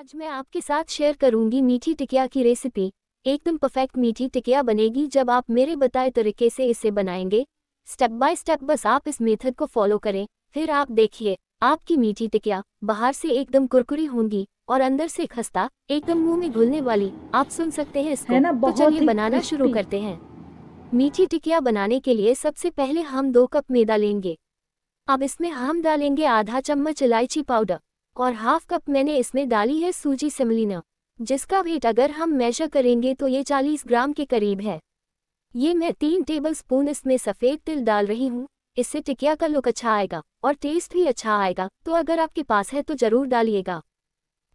आज मैं आपके साथ शेयर करूंगी मीठी टिकिया की रेसिपी एकदम परफेक्ट मीठी टिकिया बनेगी जब आप मेरे बताए तरीके से इसे बनाएंगे स्टेप बाय स्टेप बस आप इस मेथड को फॉलो करें फिर आप देखिए आपकी मीठी टिकिया बाहर से एकदम कुरकुरी होंगी और अंदर से खस्ता एकदम मुंह में घुलने वाली आप सुन सकते हैं इसको है ना, तो चलिए बनाना शुरू करते हैं मीठी टिकिया बनाने के लिए सबसे पहले हम दो कप मैदा लेंगे अब इसमें हम डालेंगे आधा चम्मच इलायची पाउडर और हाफ कप मैंने इसमें डाली है सूजी सेमलिना जिसका वेट अगर हम मेजर करेंगे तो ये 40 ग्राम के करीब है ये मैं तीन टेबल स्पून इसमें सफ़ेद तिल डाल रही हूँ इससे टिकिया का लुक अच्छा आएगा और टेस्ट भी अच्छा आएगा तो अगर आपके पास है तो ज़रूर डालिएगा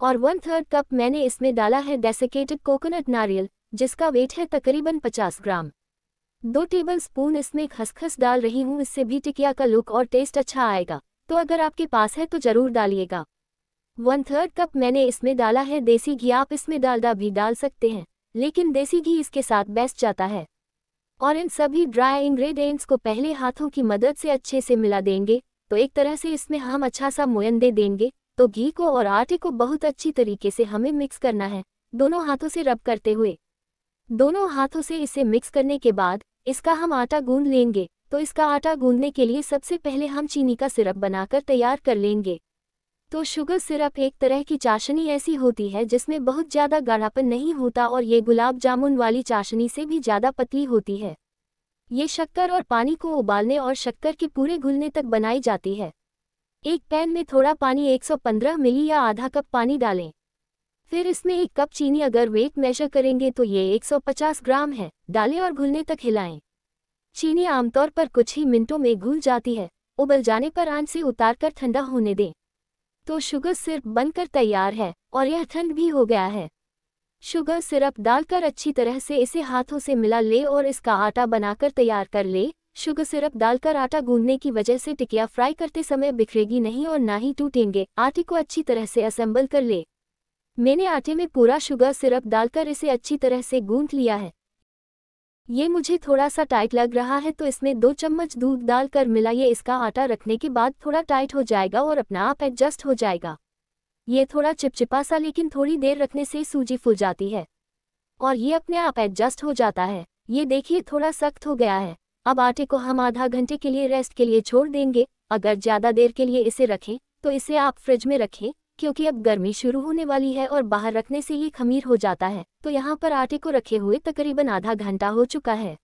और वन थर्ड कप मैंने इसमें डाला है डेसिकेटेड कोकोनट नारियल जिसका वेट है तकरीबन पचास ग्राम दो टेबल स्पून इसमें खसखस डाल रही हूँ इससे भी टिकिया का लुक और टेस्ट अच्छा आएगा तो अगर आपके पास है तो ज़रूर डालिएगा वन थर्ड कप मैंने इसमें डाला है देसी घी आप इसमें डालडा भी डाल सकते हैं लेकिन देसी घी इसके साथ बेस्ट जाता है और इन सभी ड्राई इंग्रेडिएंट्स को पहले हाथों की मदद से अच्छे से मिला देंगे तो एक तरह से इसमें हम अच्छा सा मोयन दे देंगे तो घी को और आटे को बहुत अच्छी तरीके से हमें मिक्स करना है दोनों हाथों से रब करते हुए दोनों हाथों से इसे मिक्स करने के बाद इसका हम आटा गूंद लेंगे तो इसका आटा गूंदने के लिए सबसे पहले हम चीनी का सिरप बनाकर तैयार कर लेंगे तो शुगर सिरप एक तरह की चाशनी ऐसी होती है जिसमें बहुत ज़्यादा गाढ़ापन नहीं होता और ये गुलाब जामुन वाली चाशनी से भी ज़्यादा पतली होती है ये शक्कर और पानी को उबालने और शक्कर के पूरे घुलने तक बनाई जाती है एक पैन में थोड़ा पानी 115 मिली या आधा कप पानी डालें फिर इसमें एक कप चीनी अगर वेट मेजर करेंगे तो ये 150 ग्राम है डालें और घुलने तक हिलाएं चीनी आमतौर पर कुछ ही मिनटों में घुल जाती है उबल जाने पर आंच से उतार कर ठंडा होने दें तो शुगर सिरप बनकर तैयार है और यह ठंड भी हो गया है शुगर सिरप डालकर अच्छी तरह से इसे हाथों से मिला ले और इसका आटा बनाकर तैयार कर ले शुगर सिरप डालकर आटा गूंदने की वजह से टिकिया फ्राई करते समय बिखरेगी नहीं और ना ही टूटेंगे आटे को अच्छी तरह से असेंबल कर ले मैंने आटे में पूरा शुगर सिरप डालकर इसे अच्छी तरह से गूंथ लिया है ये मुझे थोड़ा सा टाइट लग रहा है तो इसमें दो चम्मच दूध डालकर मिलाइए इसका आटा रखने के बाद थोड़ा टाइट हो जाएगा और अपना आप एडजस्ट हो जाएगा ये थोड़ा चिपचिपा सा लेकिन थोड़ी देर रखने से सूजी फूल जाती है और ये अपने आप एडजस्ट हो जाता है ये देखिए थोड़ा सख्त हो गया है अब आटे को हम आधा घंटे के लिए रेस्ट के लिए छोड़ देंगे अगर ज़्यादा देर के लिए इसे रखें तो इसे आप फ्रिज में रखें क्योंकि अब गर्मी शुरू होने वाली है और बाहर रखने से ही खमीर हो जाता है तो यहाँ पर आटे को रखे हुए तकरीबन आधा घंटा हो चुका है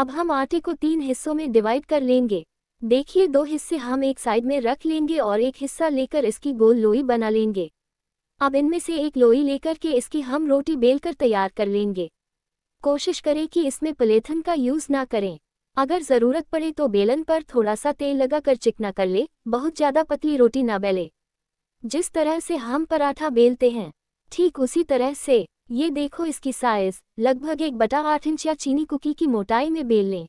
अब हम आटे को तीन हिस्सों में डिवाइड कर लेंगे देखिए दो हिस्से हम एक साइड में रख लेंगे और एक हिस्सा लेकर इसकी गोल लोई बना लेंगे अब इनमें से एक लोई लेकर के इसकी हम रोटी बेलकर तैयार कर लेंगे कोशिश करें कि इसमें पलेथन का यूज़ ना करें अगर ज़रूरत पड़े तो बेलन पर थोड़ा सा तेल लगाकर चिकना कर ले बहुत ज़्यादा पतली रोटी ना बेले जिस तरह से हम पराठा बेलते हैं ठीक उसी तरह से ये देखो इसकी साइज लगभग एक बटा आठ इंच या चीनी कुकी की मोटाई में बेल लें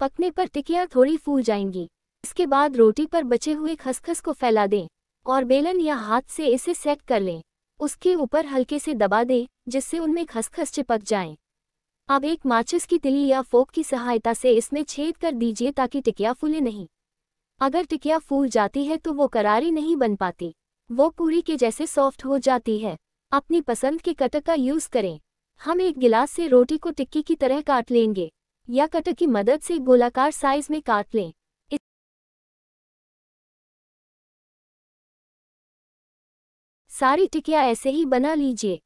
पकने पर टिकिया थोड़ी फूल जाएंगी इसके बाद रोटी पर बचे हुए खसखस को फैला दें और बेलन या हाथ से इसे सेट कर लें उसके ऊपर हल्के से दबा दें जिससे उनमें खसखस चिपक जाए अब एक माचिस की तिली या फोक की सहायता से इसमें छेद कर दीजिए ताकि टिकिया फूले नहीं अगर टिकिया फूल जाती है तो वो करारी नहीं बन पाती वो पूरी के जैसे सॉफ्ट हो जाती है अपनी पसंद के कटक का यूज़ करें हम एक गिलास से रोटी को टिक्की की तरह काट लेंगे या कटक की मदद से गोलाकार साइज में काट लें सारी टिकिया ऐसे ही बना लीजिए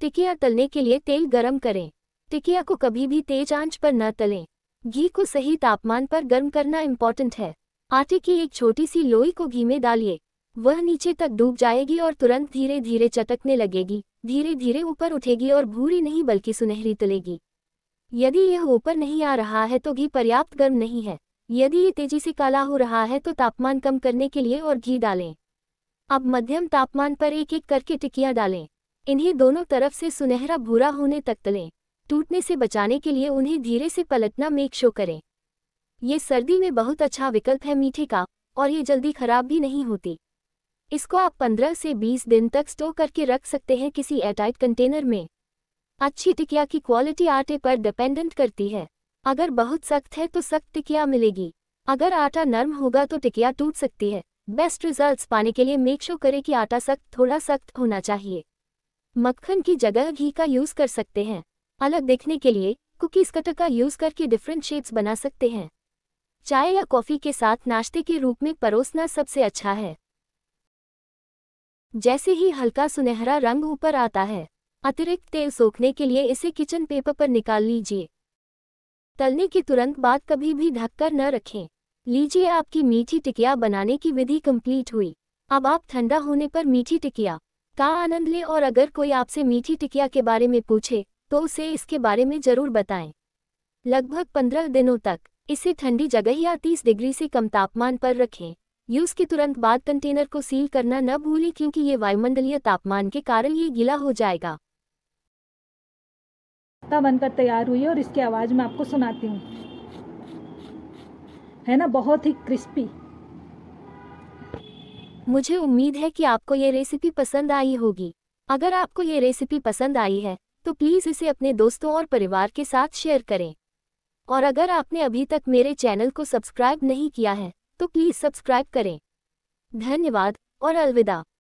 टिकिया तलने के लिए तेल गरम करें टिकिया को कभी भी तेज आंच पर न तलें घी को सही तापमान पर गर्म करना इम्पॉर्टेंट है आटे की एक छोटी सी लोई को घी में डालिए वह नीचे तक डूब जाएगी और तुरंत धीरे धीरे चटकने लगेगी धीरे धीरे ऊपर उठेगी और भूरी नहीं बल्कि सुनहरी तलेगी यदि यह ऊपर नहीं आ रहा है तो घी पर्याप्त गर्म नहीं है यदि ये तेजी से काला हो रहा है तो तापमान कम करने के लिए और घी डालें अब मध्यम तापमान पर एक एक करके टिकिया डालें इन्हें दोनों तरफ से सुनहरा भूरा होने तक तलें टूटने से बचाने के लिए उन्हें धीरे से पलटना मेक शो करें ये सर्दी में बहुत अच्छा विकल्प है मीठे का और ये जल्दी खराब भी नहीं होती इसको आप 15 से 20 दिन तक स्टोर करके रख सकते हैं किसी एयरटाइट कंटेनर में अच्छी टिकिया की क्वालिटी आटे पर डिपेंडेंट करती है अगर बहुत सख्त है तो सख्त टिकिया मिलेगी अगर आटा नर्म होगा तो टिकिया टूट सकती है बेस्ट रिजल्ट्स पाने के लिए मेक श्योर करें कि आटा सख्त थोड़ा सख्त होना चाहिए मक्खन की जगह घी का यूज़ कर सकते हैं अलग देखने के लिए कुकीज़ कटर का यूज़ करके डिफरेंट शेप्स बना सकते हैं चाय या कॉफ़ी के साथ नाश्ते के रूप में परोसना सबसे अच्छा है जैसे ही हल्का सुनहरा रंग ऊपर आता है अतिरिक्त तेल सोखने के लिए इसे किचन पेपर पर निकाल लीजिए तलने के तुरंत बाद कभी भी ढककर न रखें लीजिए आपकी मीठी टिकिया बनाने की विधि कंप्लीट हुई अब आप ठंडा होने पर मीठी टिकिया का आनंद लें और अगर कोई आपसे मीठी टिकिया के बारे में पूछे तो उसे इसके बारे में ज़रूर बताएं लगभग पंद्रह दिनों तक इसे ठंडी जगह या 30 डिग्री से कम तापमान पर रखें यूज़ के तुरंत बाद कंटेनर को सील करना न भूलें क्योंकि ये वायुमंडलीय तापमान के कारण ये गीला हो जाएगा बनकर तैयार हुई है और इसकी आवाज़ मैं आपको सुनाती हूँ है ना बहुत ही क्रिस्पी मुझे उम्मीद है कि आपको ये रेसिपी पसंद आई होगी अगर आपको ये रेसिपी पसंद आई है तो प्लीज़ इसे अपने दोस्तों और परिवार के साथ शेयर करें और अगर आपने अभी तक मेरे चैनल को सब्सक्राइब नहीं किया है तो प्लीज़ सब्सक्राइब करें धन्यवाद और अलविदा